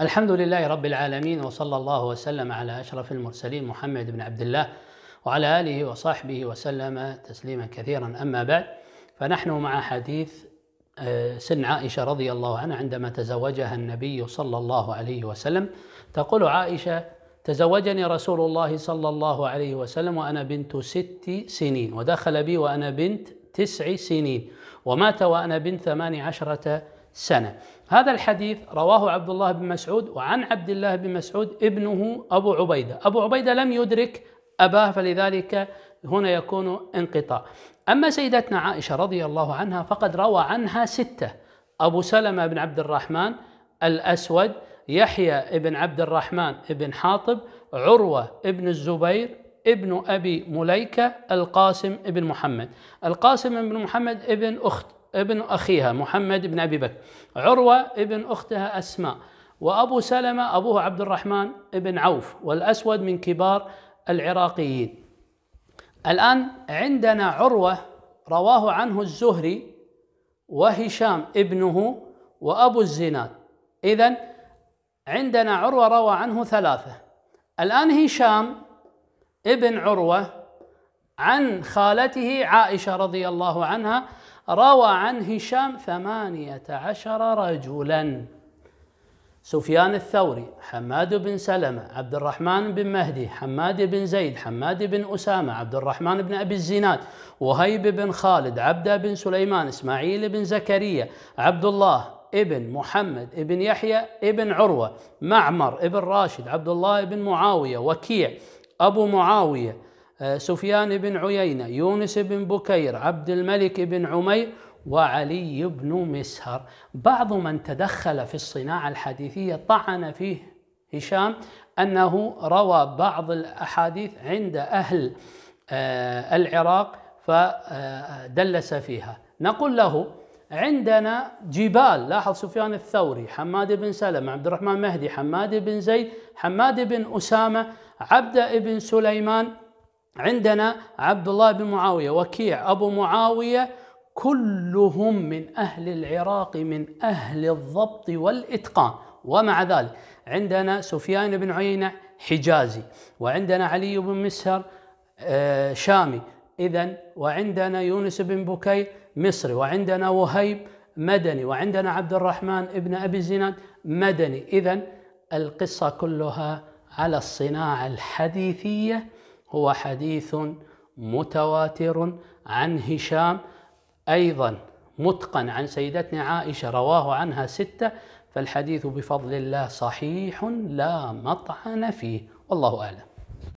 الحمد لله رب العالمين وصلى الله وسلم على اشرف المرسلين محمد بن عبد الله وعلى اله وصحبه وسلم تسليما كثيرا اما بعد فنحن مع حديث آه، سن عائشه رضي الله عنها عندما تزوجها النبي صلى الله عليه وسلم تقول عائشه تزوجني رسول الله صلى الله عليه وسلم وانا بنت ست سنين ودخل بي وانا بنت تسع سنين ومات وانا بنت ثمان عشره سنه هذا الحديث رواه عبد الله بن مسعود وعن عبد الله بن مسعود ابنه أبو عبيدة أبو عبيدة لم يدرك أباه فلذلك هنا يكون انقطاع أما سيدتنا عائشة رضي الله عنها فقد روى عنها ستة أبو سلمة بن عبد الرحمن الأسود يحيى بن عبد الرحمن بن حاطب عروة بن الزبير ابن أبي مليكة القاسم بن محمد القاسم بن محمد ابن أخت ابن أخيها محمد بن أبي بكر عروة ابن أختها أسماء وأبو سلمة أبوه عبد الرحمن بن عوف والأسود من كبار العراقيين الآن عندنا عروة رواه عنه الزهري وهشام ابنه وأبو الزناد إذا عندنا عروة روى عنه ثلاثة الآن هشام ابن عروة عن خالته عائشة رضي الله عنها روى عن هشام ثمانية عشر رجلا سفيان الثوري حماد بن سلمة عبد الرحمن بن مهدي حماد بن زيد حماد بن أسامة عبد الرحمن بن أبي الزينات وهيب بن خالد عبد بن سليمان إسماعيل بن زكريا عبد الله ابن محمد ابن يحيى ابن عروة معمر ابن راشد عبد الله بن معاوية وكيع أبو معاوية آه، سفيان بن عيينة يونس بن بكير عبد الملك بن عمير وعلي بن مسهر بعض من تدخل في الصناعة الحديثية طعن فيه هشام أنه روى بعض الأحاديث عند أهل آه، العراق فدلس فيها نقول له عندنا جبال لاحظ سفيان الثوري حماد بن سلمة عبد الرحمن مهدي حماد بن زيد حماد بن أسامة عبد بن سليمان عندنا عبد الله بن معاوية وكيع أبو معاوية كلهم من أهل العراق من أهل الضبط والإتقان ومع ذلك عندنا سفيان بن عيينة حجازي وعندنا علي بن مسهر آه، شامي إذا وعندنا يونس بن بكي مصري وعندنا وهيب مدني وعندنا عبد الرحمن ابن أبي زيناد مدني إذا القصة كلها على الصناعة الحديثية هو حديث متواتر عن هشام أيضا متقن عن سيدتنا عائشة رواه عنها ستة فالحديث بفضل الله صحيح لا مطعن فيه والله أعلم